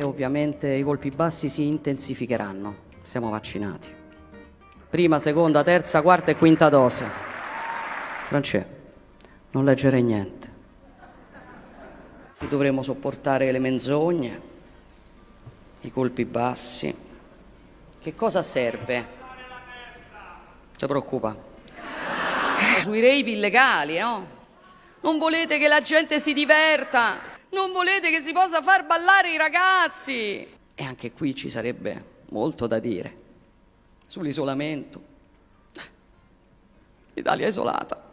E ovviamente i colpi bassi si intensificheranno. Siamo vaccinati. Prima, seconda, terza, quarta e quinta dose. Francesco, non leggere niente. Dovremo sopportare le menzogne, i colpi bassi. Che cosa serve? Ti preoccupa? Sui rave illegali, no? Non volete che la gente si diverta? Non volete che si possa far ballare i ragazzi? E anche qui ci sarebbe molto da dire. Sull'isolamento. Ah, L'Italia è isolata.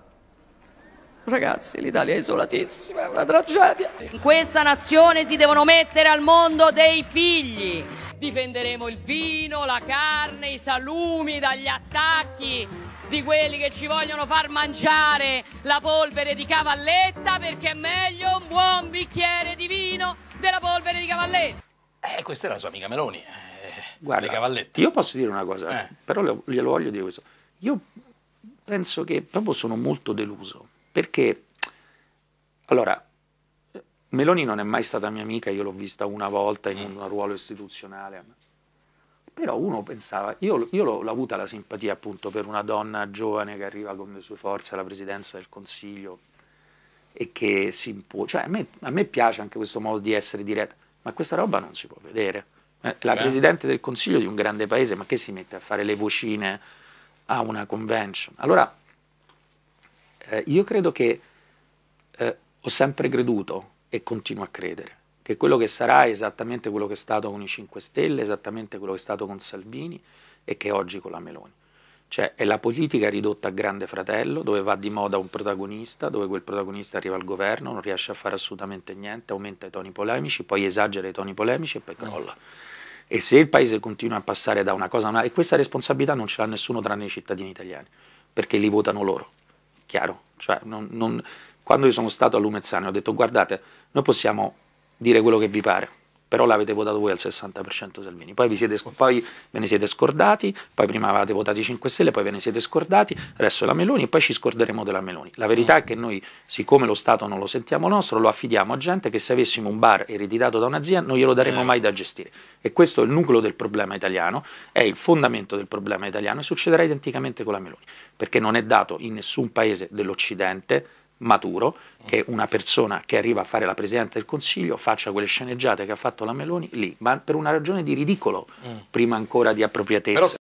Ragazzi, l'Italia è isolatissima, è una tragedia. In questa nazione si devono mettere al mondo dei figli. Difenderemo il vino, la carne, i salumi dagli attacchi di quelli che ci vogliono far mangiare la polvere di cavalletta perché è meglio un buon bicchiere di vino della polvere di cavalletta. Eh, questa è la sua amica Meloni. Eh, Guarda, le cavallette. Io posso dire una cosa, eh. però glielo voglio dire questo. Io penso che proprio sono molto deluso perché, allora, Meloni non è mai stata mia amica, io l'ho vista una volta in mm. un ruolo istituzionale. Però uno pensava, io, io l'ho avuta la simpatia appunto per una donna giovane che arriva con le sue forze alla presidenza del Consiglio e che si impone, cioè a me, a me, piace anche questo modo di essere diretta, ma questa roba non si può vedere. Eh, la cioè. Presidente del Consiglio di un grande paese, ma che si mette a fare le vocine a una convention? Allora, eh, io credo che eh, ho sempre creduto e continuo a credere che quello che sarà è esattamente quello che è stato con i 5 Stelle, esattamente quello che è stato con Salvini e che è oggi con la Meloni. Cioè è la politica ridotta a grande fratello, dove va di moda un protagonista, dove quel protagonista arriva al governo, non riesce a fare assolutamente niente, aumenta i toni polemici, poi esagera i toni polemici e poi crolla. E se il paese continua a passare da una cosa a un'altra, e questa responsabilità non ce l'ha nessuno tranne i cittadini italiani, perché li votano loro, chiaro? Cioè, non, non, quando io sono stato a Lumezzane ho detto guardate, noi possiamo dire quello che vi pare, però l'avete votato voi al 60% Salvini. Poi, siete, poi, ve ne siete scordati, poi prima avete votato i 5 Stelle, poi ve ne siete scordati, adesso la Meloni e poi ci scorderemo della Meloni. La verità è che noi, siccome lo Stato non lo sentiamo nostro, lo affidiamo a gente che se avessimo un bar ereditato da un'azienda non glielo daremmo certo. mai da gestire. E questo è il nucleo del problema italiano, è il fondamento del problema italiano e succederà identicamente con la Meloni, perché non è dato in nessun paese dell'Occidente maturo che una persona che arriva a fare la Presidente del Consiglio faccia quelle sceneggiate che ha fatto la Meloni lì, ma per una ragione di ridicolo, mm. prima ancora di appropriatezza. Però